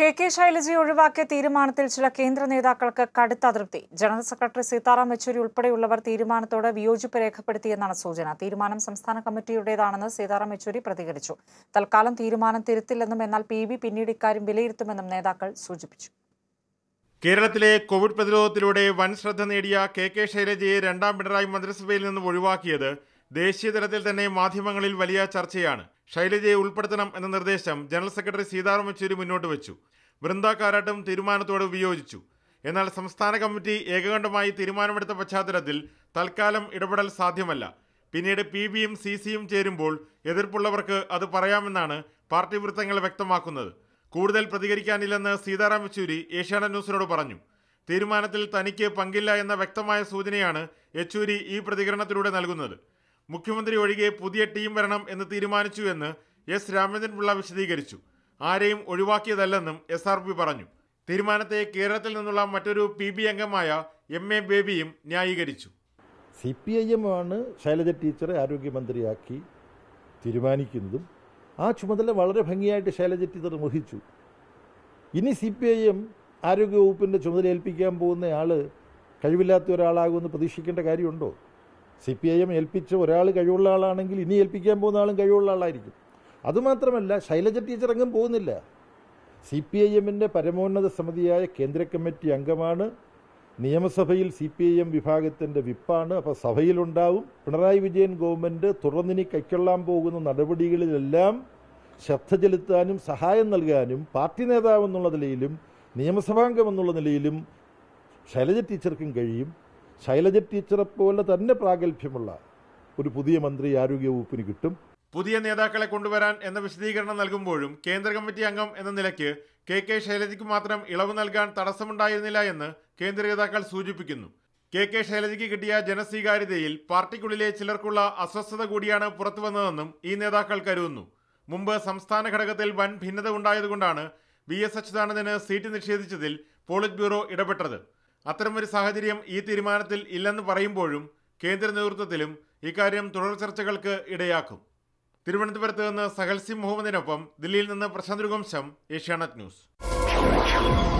K K ശൈലജയെ ഒഴിവാക്കിയ തീരുമാനത്തിൽ ചില കേന്ദ്ര നേതാക്കൾക്ക് കടുത്ത അതൃപ്തി ജനറൽ സെക്രട്ടറി സീതാറാം യെച്ചൂരി ഉൾപ്പെടെയുള്ളവർ തീരുമാനത്തോട് വിയോജിപ്പ് രേഖപ്പെടുത്തിയെന്നാണ് സൂചന തീരുമാനം സംസ്ഥാന കമ്മിറ്റിയുടേതാണെന്ന് സീതാറാം യെച്ചൂരി പ്രതികരിച്ചു തൽക്കാലം തീരുമാനം തിരുത്തില്ലെന്നും എന്നാൽ പി ബി പിന്നീട് ഇക്കാര്യം വിലയിരുത്തുമെന്നും നേതാക്കൾ സൂചിപ്പിച്ചു കേരളത്തിലെ കോവിഡ് പ്രതിരോധത്തിലൂടെ വൻ ശ്രദ്ധ നേടിയ കെ കെ ശൈലജയെ രണ്ടാം പിണറായി മന്ത്രിസഭയിൽ നിന്ന് ഒഴിവാക്കിയത് ദേശീയതലത്തിൽ തന്നെ മാധ്യമങ്ങളിൽ വലിയ ചർച്ചയാണ് ശൈലജയെ ഉൾപ്പെടുത്തണം എന്ന നിർദ്ദേശം ജനറൽ സെക്രട്ടറി സീതാറാം യെച്ചൂരി മുന്നോട്ട് വെച്ചു വൃന്ദാക്കാരാട്ടും തീരുമാനത്തോട് വിയോജിച്ചു എന്നാൽ സംസ്ഥാന കമ്മിറ്റി ഏകകണ്ഠമായി തീരുമാനമെടുത്ത പശ്ചാത്തലത്തിൽ തൽക്കാലം ഇടപെടൽ സാധ്യമല്ല പിന്നീട് പി ബിയും സി സിയും ചേരുമ്പോൾ എതിർപ്പുള്ളവർക്ക് അത് പറയാമെന്നാണ് പാർട്ടി വൃത്തങ്ങൾ വ്യക്തമാക്കുന്നത് കൂടുതൽ പ്രതികരിക്കാനില്ലെന്ന് സീതാറാം യെച്ചൂരി ഏഷ്യാനെറ്റ് ന്യൂസിനോട് പറഞ്ഞു തീരുമാനത്തിൽ തനിക്ക് പങ്കില്ല എന്ന വ്യക്തമായ സൂചനയാണ് യെച്ചൂരി ഈ പ്രതികരണത്തിലൂടെ നൽകുന്നത് മുഖ്യമന്ത്രി ഒഴികെ പുതിയ ടീം വരണം എന്ന് തീരുമാനിച്ചു എന്ന് എസ് രാമചന്ദ്രൻപിള്ള വിശദീകരിച്ചു ആരെയും ഒഴിവാക്കിയതല്ലെന്നും എസ് ആർ പി പറഞ്ഞു തീരുമാനത്തെ കേരളത്തിൽ നിന്നുള്ള മറ്റൊരു പി ബി അംഗമായ എം എ ബേബിയും ന്യായീകരിച്ചു സി പി ഐ എം ആണ് ശൈലജ ടീച്ചറെ ആരോഗ്യമന്ത്രിയാക്കി തീരുമാനിക്കുന്നതും ആ ചുമതല വളരെ ഭംഗിയായിട്ട് ശൈലജ ടീച്ചർ നിർവഹിച്ചു ഇനി സി പി ഐ എം ആരോഗ്യവകുപ്പിൻ്റെ ചുമതല ഏൽപ്പിക്കാൻ പോകുന്ന ആൾ കഴിവില്ലാത്ത ഒരാളാകുമെന്ന് പ്രതീക്ഷിക്കേണ്ട കാര്യമുണ്ടോ സി പി ഐ എം ഏൽപ്പിച്ച ഒരാൾ കഴിവുള്ള ആളാണെങ്കിൽ ഇനി ഏൽപ്പിക്കാൻ പോകുന്ന ആളും കഴിവുള്ള ആളായിരിക്കും അതുമാത്രമല്ല ശൈലജ ടീച്ചർ അങ്ങും പോകുന്നില്ല സി പി ഐ എമ്മിൻ്റെ പരമോന്നത സമിതിയായ കേന്ദ്ര കമ്മിറ്റി അംഗമാണ് നിയമസഭയിൽ സി പി ഐ എം വിഭാഗത്തിൻ്റെ വിപ്പാണ് അപ്പോൾ സഭയിലുണ്ടാവും പിണറായി വിജയൻ ഗവൺമെൻറ് തുറന്നിനി കൈക്കൊള്ളാൻ പോകുന്ന നടപടികളിലെല്ലാം ശ്രദ്ധ ചെലുത്താനും സഹായം നൽകാനും പാർട്ടി നേതാവ് എന്നുള്ള നിലയിലും നിയമസഭാംഗം എന്നുള്ള നിലയിലും ശൈലജ ടീച്ചർക്കും കഴിയും ശൈലജ ടീച്ചറെ പോലെ തന്നെ പ്രാഗൽഭ്യമുള്ള ഒരു പുതിയ മന്ത്രി ആരോഗ്യ കിട്ടും പുതിയ നേതാക്കളെ കൊണ്ടുവരാൻ എന്ന വിശദീകരണം നൽകുമ്പോഴും കേന്ദ്ര കമ്മിറ്റി അംഗം എന്ന നിലയ്ക്ക് കെ കെ ശൈലജയ്ക്ക് മാത്രം ഇളവ് നൽകാൻ തടസ്സമുണ്ടായിരുന്നില്ല എന്ന് കേന്ദ്ര നേതാക്കൾ സൂചിപ്പിക്കുന്നു കെ കെ ശൈലജയ്ക്ക് കിട്ടിയ ജനസ്വീകാര്യതയിൽ പാർട്ടിക്കുള്ളിലെ ചിലർക്കുള്ള അസ്വസ്ഥത കൂടിയാണ് പുറത്തുവന്നതെന്നും ഈ നേതാക്കൾ കരുതുന്നു മുമ്പ് സംസ്ഥാന ഘടകത്തിൽ വൻ ഭിന്നത ഉണ്ടായതുകൊണ്ടാണ് വി എസ് അച്യുതാനന്ദന് സീറ്റ് നിഷേധിച്ചതിൽ പോളിറ്റ് ബ്യൂറോ ഇടപെട്ടത് അത്തരമൊരു സാഹചര്യം ഈ തീരുമാനത്തിൽ ഇല്ലെന്ന് പറയുമ്പോഴും കേന്ദ്ര നേതൃത്വത്തിലും ഇക്കാര്യം തുടർ ചർച്ചകൾക്ക് ഇടയാക്കും തിരുവനന്തപുരത്ത് നിന്ന് സഹൽസി മുഹമ്മദിനൊപ്പം ദില്ലിയിൽ നിന്ന് പ്രശാന്ത് ഗുംശം ഏഷ്യാനെറ്റ് ന്യൂസ്